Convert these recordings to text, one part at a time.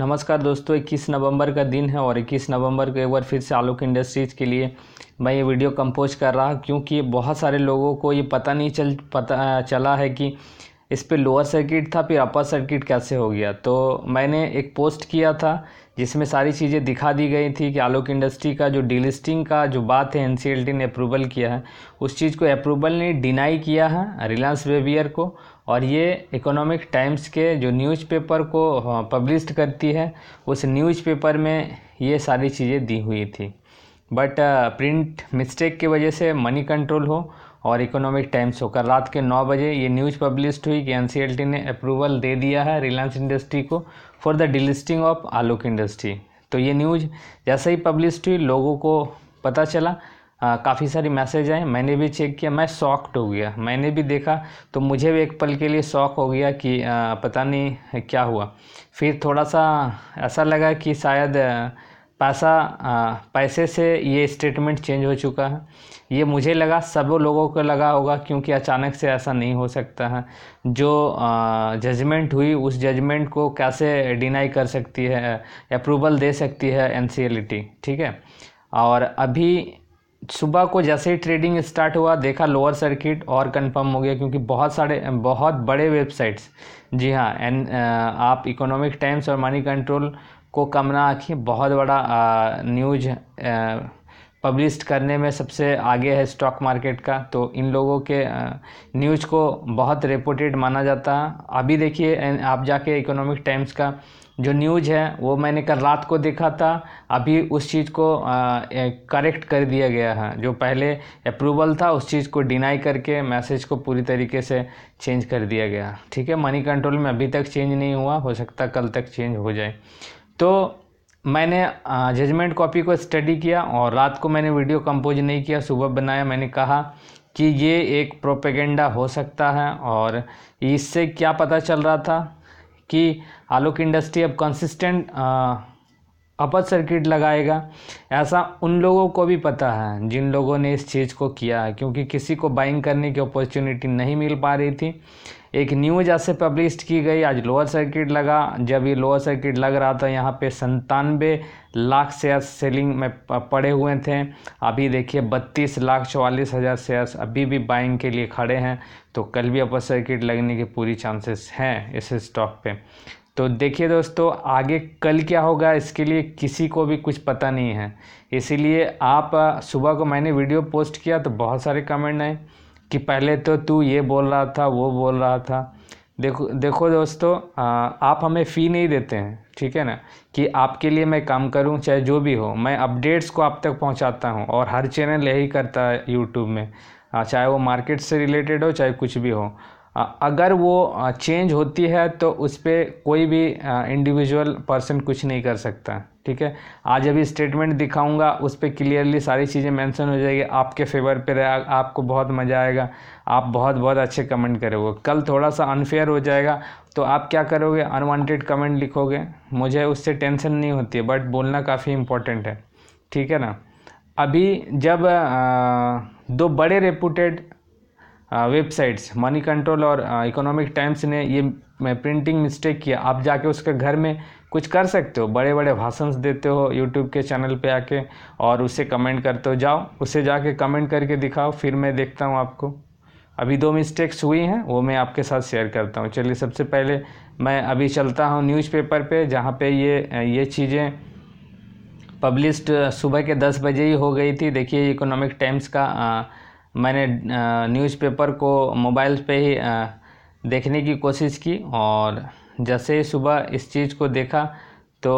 नमस्कार दोस्तों 21 नवंबर का दिन है और 21 नवंबर को एक बार फिर से आलोक इंडस्ट्रीज़ के लिए मैं ये वीडियो कंपोज कर रहा क्योंकि बहुत सारे लोगों को ये पता नहीं चल पता चला है कि इस पर लोअर सर्किट था फिर अपर सर्किट कैसे हो गया तो मैंने एक पोस्ट किया था जिसमें सारी चीज़ें दिखा दी गई थी कि आलोक इंडस्ट्री का जो डीलिस्टिंग का जो बात है एन ने अप्रूवल किया है उस चीज़ को अप्रूवल ने डिनाई किया है रिलायंस वेवियर को और ये इकोनॉमिक टाइम्स के जो न्यूज़पेपर को पब्लिश हाँ, करती है उस न्यूज़पेपर में ये सारी चीज़ें दी हुई थी बट प्रिंट मिस्टेक की वजह से मनी कंट्रोल हो और इकोनॉमिक टाइम्स होकर रात के नौ बजे ये न्यूज़ पब्लिश हुई कि एन ने अप्रूवल दे दिया है रिलायंस इंडस्ट्री को for the delisting of Alok industry तो ये न्यूज़ जैसे ही पब्लिश हुई लोगों को पता चला काफ़ी सारी मैसेज आए मैंने भी चेक किया मैं शॉक्ड हो गया मैंने भी देखा तो मुझे भी एक पल के लिए शॉक हो गया कि आ, पता नहीं क्या हुआ फिर थोड़ा सा ऐसा लगा कि शायद पैसा पैसे से ये स्टेटमेंट चेंज हो चुका है ये मुझे लगा सब लोगों को लगा होगा क्योंकि अचानक से ऐसा नहीं हो सकता है जो जजमेंट हुई उस जजमेंट को कैसे डिनाई कर सकती है अप्रूवल दे सकती है एन ठीक है और अभी सुबह को जैसे ही ट्रेडिंग स्टार्ट हुआ देखा लोअर सर्किट और कंफर्म हो गया क्योंकि बहुत सारे बहुत बड़े वेबसाइट्स जी हाँ एन आप इकोनॉमिक टाइम्स और मनी कंट्रोल को कम ना आँखें बहुत बड़ा न्यूज पब्लिश करने में सबसे आगे है स्टॉक मार्केट का तो इन लोगों के न्यूज को बहुत रिपोर्टेड माना जाता है अभी देखिए आप जाके इकोनॉमिक टाइम्स का जो न्यूज है वो मैंने कल रात को देखा था अभी उस चीज़ को करेक्ट कर दिया गया है जो पहले अप्रूवल था उस चीज़ को डिनाई करके मैसेज को पूरी तरीके से चेंज कर दिया गया ठीक है मनी कंट्रोल में अभी तक चेंज नहीं हुआ हो सकता कल तक चेंज हो जाए तो मैंने जजमेंट कॉपी को स्टडी किया और रात को मैंने वीडियो कंपोज नहीं किया सुबह बनाया मैंने कहा कि ये एक प्रोपेगेंडा हो सकता है और इससे क्या पता चल रहा था कि आलोक इंडस्ट्री अब कंसिस्टेंट अपर सर्किट लगाएगा ऐसा उन लोगों को भी पता है जिन लोगों ने इस चीज़ को किया है क्योंकि किसी को बाइंग करने की अपॉर्चुनिटी नहीं मिल पा रही थी एक न्यूज़ ऐसे पब्लिश की गई आज लोअर सर्किट लगा जब ये लोअर सर्किट लग रहा था यहाँ पे संतानवे लाख शेयर्स सेलिंग में पड़े हुए थे अभी देखिए बत्तीस लाख चौवालीस हज़ार शेयर्स अभी भी बाइंग के लिए खड़े हैं तो कल भी अपर सर्किट लगने के पूरी चांसेस हैं इस स्टॉक पे तो देखिए दोस्तों आगे कल क्या होगा इसके लिए किसी को भी कुछ पता नहीं है इसीलिए आप सुबह को मैंने वीडियो पोस्ट किया तो बहुत सारे कमेंट आए कि पहले तो तू ये बोल रहा था वो बोल रहा था देखो देखो दोस्तों आ, आप हमें फ़ी नहीं देते हैं ठीक है ना कि आपके लिए मैं काम करूं चाहे जो भी हो मैं अपडेट्स को आप तक पहुंचाता हूं और हर चैनल यही करता है यूट्यूब में चाहे वो मार्केट से रिलेटेड हो चाहे कुछ भी हो अगर वो चेंज होती है तो उस पर कोई भी इंडिविजुअल पर्सन कुछ नहीं कर सकता ठीक है आज अभी स्टेटमेंट दिखाऊंगा उस पर क्लियरली सारी चीज़ें मेंशन हो जाएगी आपके फेवर पे रहेगा आपको बहुत मज़ा आएगा आप बहुत बहुत अच्छे कमेंट करोगे कल थोड़ा सा अनफेयर हो जाएगा तो आप क्या करोगे अनवांटेड कमेंट लिखोगे मुझे उससे टेंशन नहीं होती है बट बोलना काफ़ी इम्पोर्टेंट है ठीक है ना अभी जब आ, दो बड़े रेपूटेड वेबसाइट्स मनी कंट्रोल और इकोनॉमिक टाइम्स ने ये प्रिंटिंग मिस्टेक किया आप जाके उसके घर में कुछ कर सकते हो बड़े बड़े भाषण देते हो यूट्यूब के चैनल पे आके और उसे कमेंट करते हो जाओ उसे जाके कमेंट करके दिखाओ फिर मैं देखता हूँ आपको अभी दो मिस्टेक्स हुई हैं वो मैं आपके साथ शेयर करता हूँ चलिए सबसे पहले मैं अभी चलता हूँ न्यूज़पेपर पे जहाँ पे ये ये चीज़ें पब्लिश सुबह के दस बजे ही हो गई थी देखिए इकोनॉमिक टाइम्स का आ, मैंने न्यूज़पेपर को मोबाइल पे ही देखने की कोशिश की और जैसे ही सुबह इस चीज़ को देखा तो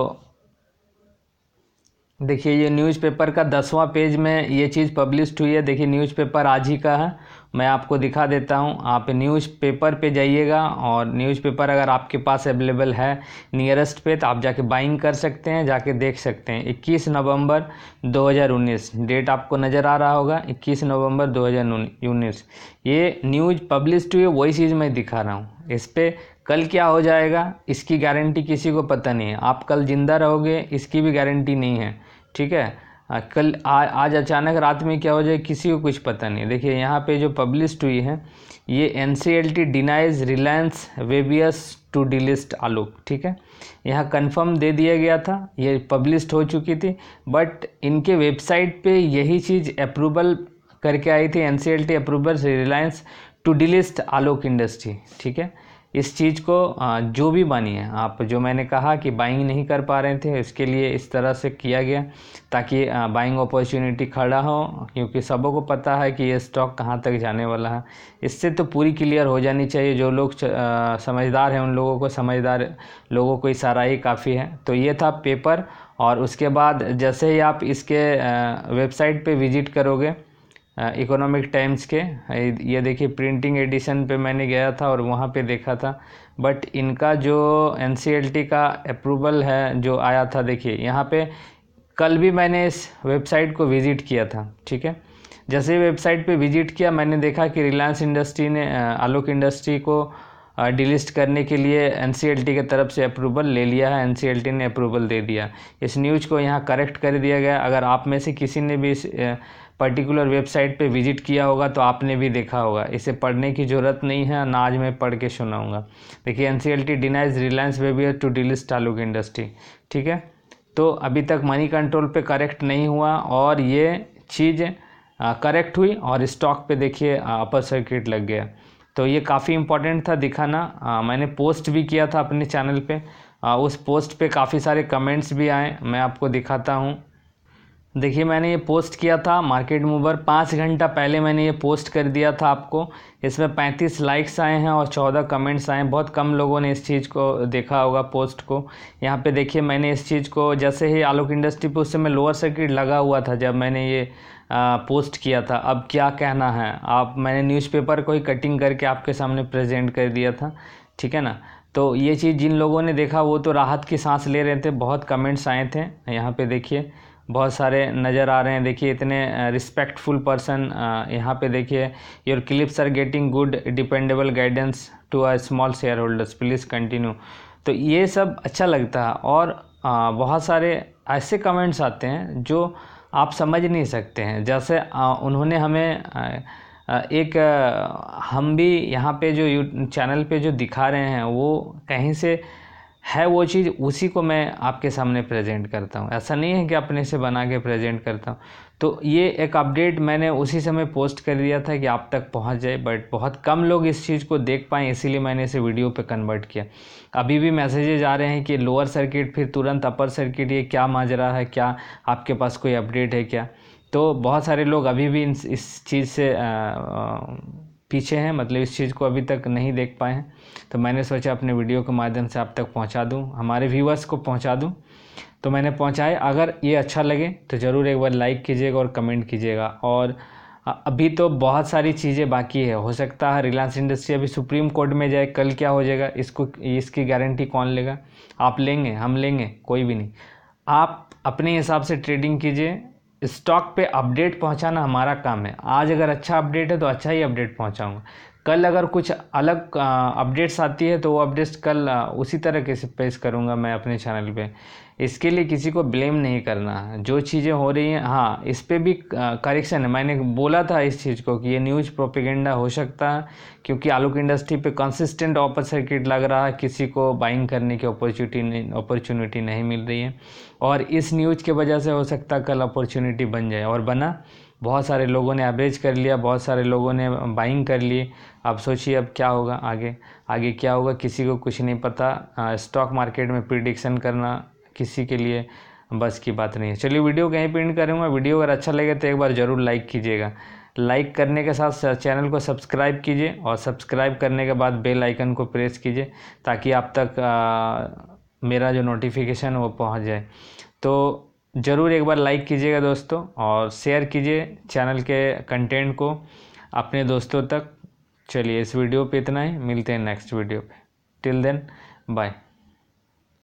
देखिए ये न्यूज़पेपर का दसवां पेज में ये चीज़ पब्लिश हुई है देखिए न्यूज़पेपर आज ही का है मैं आपको दिखा देता हूँ आप न्यूज़पेपर पे जाइएगा और न्यूज़पेपर अगर आपके पास अवेलेबल है नियरेस्ट पे तो आप जाके बाइंग कर सकते हैं जाके देख सकते हैं 21 नवंबर 2019 डेट आपको नज़र आ रहा होगा 21 नवंबर 2019 ये न्यूज़ पब्लिश हुई है वही चीज़ मैं दिखा रहा हूँ इस पर कल क्या हो जाएगा इसकी गारंटी किसी को पता नहीं है आप कल ज़िंदा रहोगे इसकी भी गारंटी नहीं है ठीक है कल आ, आज अचानक रात में क्या हो जाए किसी को कुछ पता नहीं देखिए यहाँ पे जो पब्लिश्ड हुई है ये N C L T denies Reliance वेबियस टू डिलिस्ट आलोक ठीक है यहाँ कंफर्म दे दिया गया था ये पब्लिश हो चुकी थी बट इनके वेबसाइट पे यही चीज़ अप्रूवल करके आई थी N C L T approval Reliance to delist Alok industry ठीक है इस चीज़ को जो भी मानिए आप जो मैंने कहा कि बाइंग नहीं कर पा रहे थे इसके लिए इस तरह से किया गया ताकि बाइंग अपॉर्चुनिटी खड़ा हो क्योंकि सबों को पता है कि ये स्टॉक कहाँ तक जाने वाला है इससे तो पूरी क्लियर हो जानी चाहिए जो लोग समझदार हैं उन लोगों को समझदार लोगों को इशारा ही काफ़ी है तो ये था पेपर और उसके बाद जैसे ही आप इसके वेबसाइट पर विज़िट करोगे इकोनॉमिक टाइम्स के ये देखिए प्रिंटिंग एडिशन पे मैंने गया था और वहाँ पे देखा था बट इनका जो एन का अप्रूवल है जो आया था देखिए यहाँ पे कल भी मैंने इस वेबसाइट को विज़िट किया था ठीक है जैसे वेबसाइट पे विज़िट किया मैंने देखा कि रिलायंस इंडस्ट्री ने आलोक इंडस्ट्री को डिलिस्ट करने के लिए एन के तरफ से अप्रूवल ले लिया है एन ने अप्रूवल दे दिया इस न्यूज़ को यहाँ करेक्ट कर दिया गया अगर आप में से किसी ने भी इस पर्टिकुलर वेबसाइट पे विज़िट किया होगा तो आपने भी देखा होगा इसे पढ़ने की ज़रूरत नहीं है ना आज मैं पढ़ के सुनाऊँगा देखिए N C L T denies Reliance वेबियर टू डिलिस्ट तालुक इंडस्ट्री ठीक है तो अभी तक मनी कंट्रोल पे करेक्ट नहीं हुआ और ये चीज़ करेक्ट हुई और स्टॉक पे देखिए अपर सर्किट लग गया तो ये काफ़ी इंपॉर्टेंट था दिखाना आ, मैंने पोस्ट भी किया था अपने चैनल पे आ, उस पोस्ट पे काफ़ी सारे कमेंट्स भी आए मैं आपको दिखाता हूँ देखिए मैंने ये पोस्ट किया था मार्केट मूवर पाँच घंटा पहले मैंने ये पोस्ट कर दिया था आपको इसमें पैंतीस लाइक्स आए हैं और चौदह कमेंट्स आए हैं बहुत कम लोगों ने इस चीज़ को देखा होगा पोस्ट को यहाँ पे देखिए मैंने इस चीज़ को जैसे ही आलोक इंडस्ट्री पे उस समय लोअर सर्किट लगा हुआ था जब मैंने ये आ, पोस्ट किया था अब क्या कहना है आप मैंने न्यूज़पेपर को ही कटिंग करके आपके सामने प्रेजेंट कर दिया था ठीक है ना तो ये चीज़ जिन लोगों ने देखा वो तो राहत की सांस ले रहे थे बहुत कमेंट्स आए थे यहाँ पर देखिए बहुत सारे नज़र आ रहे हैं देखिए इतने रिस्पेक्टफुल पर्सन यहाँ पे देखिए your clips are getting good dependable guidance to our small shareholders please continue तो ये सब अच्छा लगता है और बहुत सारे ऐसे कमेंट्स आते हैं जो आप समझ नहीं सकते हैं जैसे उन्होंने हमें एक हम भी यहाँ पे जो चैनल पे जो दिखा रहे हैं वो कहीं से है वो चीज़ उसी को मैं आपके सामने प्रेजेंट करता हूँ ऐसा नहीं है कि अपने से बना के प्रेजेंट करता हूँ तो ये एक अपडेट मैंने उसी समय पोस्ट कर दिया था कि आप तक पहुँच जाए बट बहुत कम लोग इस चीज़ को देख पाए इसीलिए मैंने इसे वीडियो पे कन्वर्ट किया अभी भी मैसेजेज आ रहे हैं कि लोअर सर्किट फिर तुरंत अपर सर्किट ये क्या माजरा है क्या आपके पास कोई अपडेट है क्या तो बहुत सारे लोग अभी भी इस चीज़ से आ, आ, पीछे हैं मतलब इस चीज़ को अभी तक नहीं देख पाए हैं तो मैंने सोचा अपने वीडियो के माध्यम से आप तक पहुंचा दूं हमारे व्यूवर्स को पहुंचा दूं तो मैंने पहुंचाए अगर ये अच्छा लगे तो ज़रूर एक बार लाइक कीजिएगा और कमेंट कीजिएगा और अभी तो बहुत सारी चीज़ें बाकी है हो सकता है रिलायंस इंडस्ट्री अभी सुप्रीम कोर्ट में जाए कल क्या हो जाएगा इसको इसकी गारंटी कौन लेगा आप लेंगे हम लेंगे कोई भी नहीं आप अपने हिसाब से ट्रेडिंग कीजिए स्टॉक पे अपडेट पहुंचाना हमारा काम है आज अगर अच्छा अपडेट है तो अच्छा ही अपडेट पहुंचाऊंगा कल अगर कुछ अलग अपडेट्स आती है तो वो अपडेट्स कल उसी तरह से पेश करूँगा मैं अपने चैनल पे इसके लिए किसी को ब्लेम नहीं करना जो चीज़ें हो रही हैं हाँ इस पर भी करेक्शन है मैंने बोला था इस चीज़ को कि ये न्यूज़ प्रोपिगेंडा हो सकता है क्योंकि आलोक इंडस्ट्री पे कंसिस्टेंट ऑपर सर्किट लग रहा है किसी को बाइंग करने की अपॉर्चुनिटी अपॉर्चुनिटी नहीं मिल रही है और इस न्यूज़ के वजह से हो सकता कल अपॉर्चुनिटी बन जाए और बना बहुत सारे लोगों ने एवरेज कर लिया बहुत सारे लोगों ने बाइंग कर ली अब सोचिए अब क्या होगा आगे आगे क्या होगा किसी को कुछ नहीं पता स्टॉक मार्केट में प्रिडिक्शन करना किसी के लिए बस की बात नहीं है चलिए वीडियो कहीं प्रिंट करूँगा वीडियो अगर अच्छा लगे तो एक बार ज़रूर लाइक कीजिएगा लाइक करने के साथ चैनल को सब्सक्राइब कीजिए और सब्सक्राइब करने के बाद बेल आइकन को प्रेस कीजिए ताकि आप तक आ, मेरा जो नोटिफिकेशन वो पहुंच जाए तो ज़रूर एक बार लाइक कीजिएगा दोस्तों और शेयर कीजिए चैनल के कंटेंट को अपने दोस्तों तक चलिए इस वीडियो पे इतना ही मिलते हैं नेक्स्ट वीडियो पे टिल देन बाय